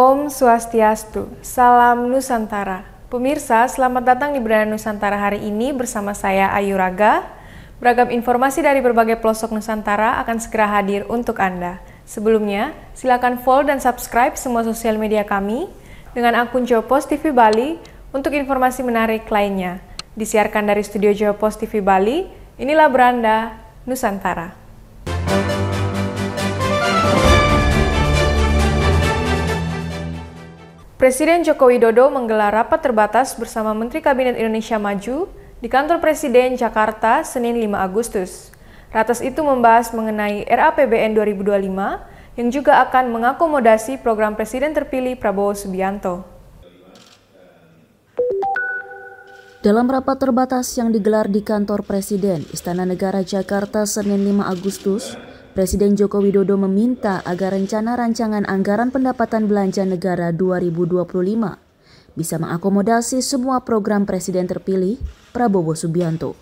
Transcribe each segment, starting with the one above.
Om Swastiastu, Salam Nusantara. Pemirsa, selamat datang di Beranda Nusantara hari ini bersama saya Ayu Raga. Beragam informasi dari berbagai pelosok Nusantara akan segera hadir untuk Anda. Sebelumnya, silakan follow dan subscribe semua sosial media kami dengan akun Jopos TV Bali untuk informasi menarik lainnya. Disiarkan dari studio Jopos TV Bali, inilah Beranda Nusantara. Presiden Joko Widodo menggelar rapat terbatas bersama Menteri Kabinet Indonesia Maju di kantor Presiden Jakarta Senin 5 Agustus. Ratas itu membahas mengenai RAPBN 2025 yang juga akan mengakomodasi program Presiden terpilih Prabowo Subianto. Dalam rapat terbatas yang digelar di kantor Presiden Istana Negara Jakarta Senin 5 Agustus, Presiden Joko Widodo meminta agar rencana rancangan anggaran pendapatan belanja negara 2025 bisa mengakomodasi semua program Presiden terpilih Prabowo Subianto.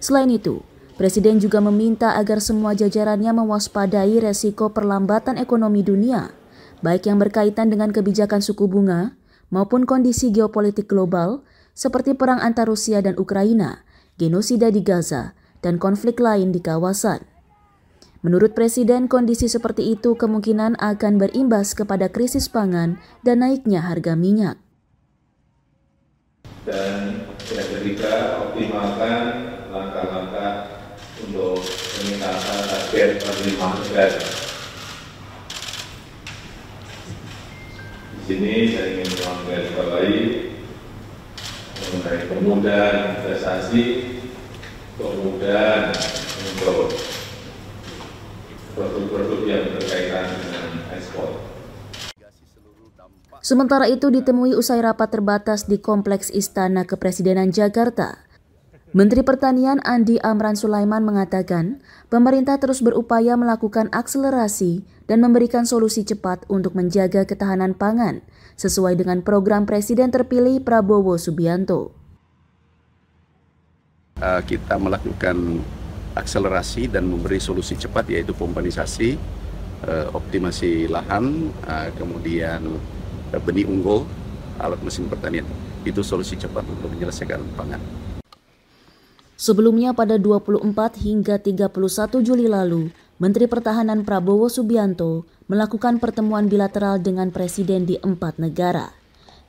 Selain itu, Presiden juga meminta agar semua jajarannya mewaspadai resiko perlambatan ekonomi dunia, baik yang berkaitan dengan kebijakan suku bunga maupun kondisi geopolitik global seperti perang antar Rusia dan Ukraina, genosida di Gaza, dan konflik lain di kawasan. Menurut Presiden, kondisi seperti itu kemungkinan akan berimbas kepada krisis pangan dan naiknya harga minyak. Dan yang ketiga, optimalkan langkah-langkah untuk peningkatan target penerimaan negara. Di sini saya ingin kembali mengenai kemudahan investasi, kemudahan untuk produk-produk yang berkaitan dengan ekspor. Sementara itu ditemui usai rapat terbatas di Kompleks Istana Kepresidenan Jakarta, Menteri Pertanian Andi Amran Sulaiman mengatakan, pemerintah terus berupaya melakukan akselerasi dan memberikan solusi cepat untuk menjaga ketahanan pangan sesuai dengan program Presiden terpilih Prabowo Subianto. Eh, kita melakukan akselerasi dan memberi solusi cepat yaitu pompanisasi, eh, optimasi lahan, eh, kemudian eh, benih unggul, alat mesin pertanian. Itu solusi cepat untuk menyelesaikan pangan. Sebelumnya pada 24 hingga 31 Juli lalu, Menteri Pertahanan Prabowo Subianto melakukan pertemuan bilateral dengan presiden di empat negara,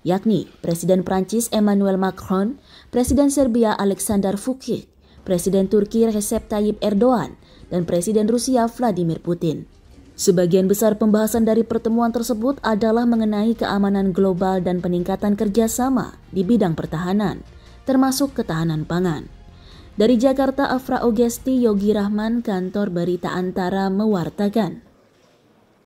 yakni Presiden Prancis Emmanuel Macron, Presiden Serbia Alexander Vučić, Presiden Turki Recep Tayyip Erdogan, dan Presiden Rusia Vladimir Putin. Sebagian besar pembahasan dari pertemuan tersebut adalah mengenai keamanan global dan peningkatan kerjasama di bidang pertahanan, termasuk ketahanan pangan. Dari Jakarta, Afra Ogesti, Yogi Rahman, kantor berita Antara mewartakan.